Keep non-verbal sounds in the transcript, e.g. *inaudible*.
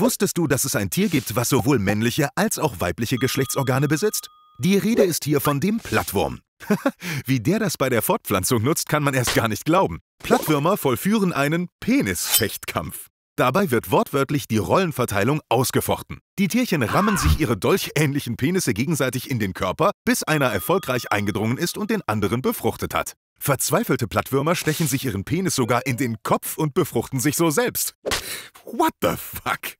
Wusstest du, dass es ein Tier gibt, was sowohl männliche als auch weibliche Geschlechtsorgane besitzt? Die Rede ist hier von dem Plattwurm. *laughs* Wie der das bei der Fortpflanzung nutzt, kann man erst gar nicht glauben. Plattwürmer vollführen einen Penisfechtkampf. Dabei wird wortwörtlich die Rollenverteilung ausgefochten. Die Tierchen rammen sich ihre dolchähnlichen Penisse gegenseitig in den Körper, bis einer erfolgreich eingedrungen ist und den anderen befruchtet hat. Verzweifelte Plattwürmer stechen sich ihren Penis sogar in den Kopf und befruchten sich so selbst. What the fuck?